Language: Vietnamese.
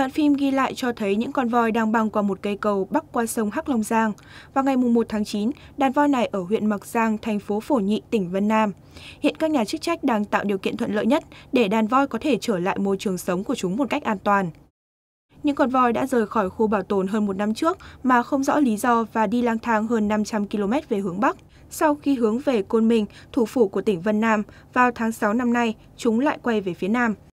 Đoạn phim ghi lại cho thấy những con voi đang băng qua một cây cầu bắc qua sông Hắc Long Giang. Vào ngày 1 tháng 9, đàn voi này ở huyện Mặc Giang, thành phố Phổ Nhị, tỉnh Vân Nam. Hiện các nhà chức trách đang tạo điều kiện thuận lợi nhất để đàn voi có thể trở lại môi trường sống của chúng một cách an toàn. Những con voi đã rời khỏi khu bảo tồn hơn một năm trước mà không rõ lý do và đi lang thang hơn 500 km về hướng Bắc. Sau khi hướng về Côn Minh, thủ phủ của tỉnh Vân Nam, vào tháng 6 năm nay, chúng lại quay về phía Nam.